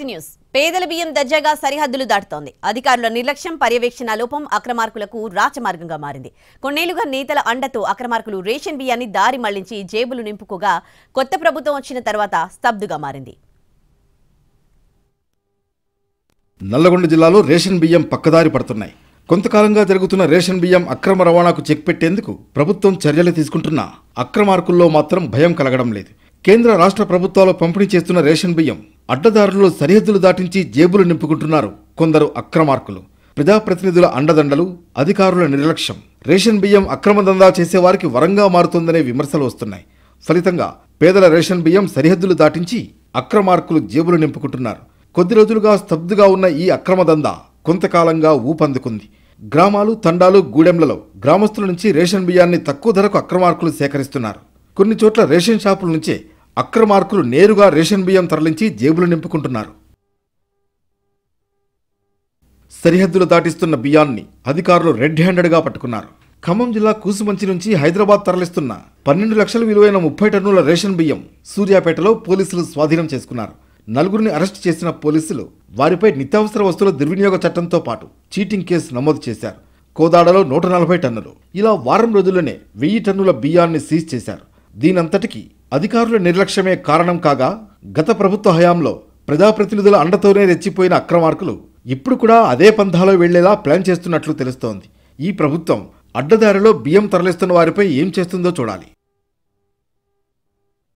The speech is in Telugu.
టు న్యూస్ పేదల బియ్యం దర్జాగా సరిహద్దులు దాటుతోంది అధికారుల నిర్లక్ష్యం పర్యవేక్షణ లోపం అక్రమార్కులకు రాచమార్గంగా మారింది కొన్నేళ్లుగా నేతల అండతో అక్రమార్కులు రేషన్ బియ్యాన్ని దారి మళ్లించి జేబులు నింపుకోగా కొత్త ప్రభుత్వం వచ్చిన తర్వాత స్తబ్దుగా మారింది నల్లగొండ జిల్లాలో రేషన్ బియ్యం పక్కదారి పడుతున్నాయి కొంతకాలంగా జరుగుతున్న రేషన్ బియ్యం అక్రమ రవాణాకు చెక్ పెట్టేందుకు ప్రభుత్వం చర్యలు తీసుకుంటున్నా అక్రమార్కుల్లో మాత్రం భయం కలగడం లేదు కేంద్ర రాష్ట్ర ప్రభుత్వాలు పంపిణీ చేస్తున్న రేషన్ బియ్యం అడ్డదారులు సరిహద్దులు దాటించి జేబులు నింపుకుంటున్నారు కొందరు అక్రమార్కులు ప్రజాప్రతినిధుల అండదండలు అధికారుల నిర్లక్ష్యం రేషన్ బియ్యం అక్రమ దందా చేసేవారికి వరంగా మారుతుందనే విమర్శలు వస్తున్నాయి ఫలితంగా పేదల రేషన్ బియ్యం సరిహద్దులు దాటించి అక్రమార్కులు జేబులు నింపుకుంటున్నారు కొద్ది రోజులుగా స్తబ్దుగా ఉన్న ఈ అక్రమ దందా కొంతకాలంగా ఊపందుకుంది గ్రామాలు తండాలు గూడెంలలో గ్రామస్తుల నుంచి రేషన్ బియ్యాన్ని తక్కువ ధరకు అక్రమార్కులు సేకరిస్తున్నారు కొన్ని చోట్ల రేషన్ షాపుల నుంచే అక్రమార్కులు నేరుగా రేషన్ బియ్యం తరలించి జేబులు నింపుకుంటున్నారు సరిహద్దులు దాటిస్తున్న బియ్యాన్ని అధికారులు రెడ్ హ్యాండెడ్గా పట్టుకున్నారు ఖమ్మం జిల్లా కూసుమంచి నుంచి హైదరాబాద్ తరలిస్తున్న పన్నెండు లక్షల విలువైన ముప్పై టన్నుల రేషన్ బియ్యం సూర్యాపేటలో పోలీసులు స్వాధీనం చేసుకున్నారు నలుగురిని అరెస్ట్ చేసిన పోలీసులు వారిపై నిత్యావసర వస్తువుల దుర్వినియోగ చట్టంతో పాటు చీటింగ్ కేసు నమోదు చేశారు కోదాడలో నూట నలభై టన్నులు ఇలా వారం రోజుల్లోనే వెయ్యి టన్నుల బియ్యాన్ని సీజ్ చేశారు దీనంతటికీ అధికారుల నిర్లక్ష్యమే కారణం కాగా గత ప్రభుత్వ హయాంలో ప్రజాప్రతినిధుల అండతోనే రెచ్చిపోయిన అక్రమార్కులు ఇప్పుడు కూడా అదే పంథాలో వెళ్లేలా ప్లాన్ చేస్తున్నట్లు తెలుస్తోంది ఈ ప్రభుత్వం అడ్డదారిలో బియ్యం తరలిస్తున్న వారిపై ఏం చేస్తుందో చూడాలి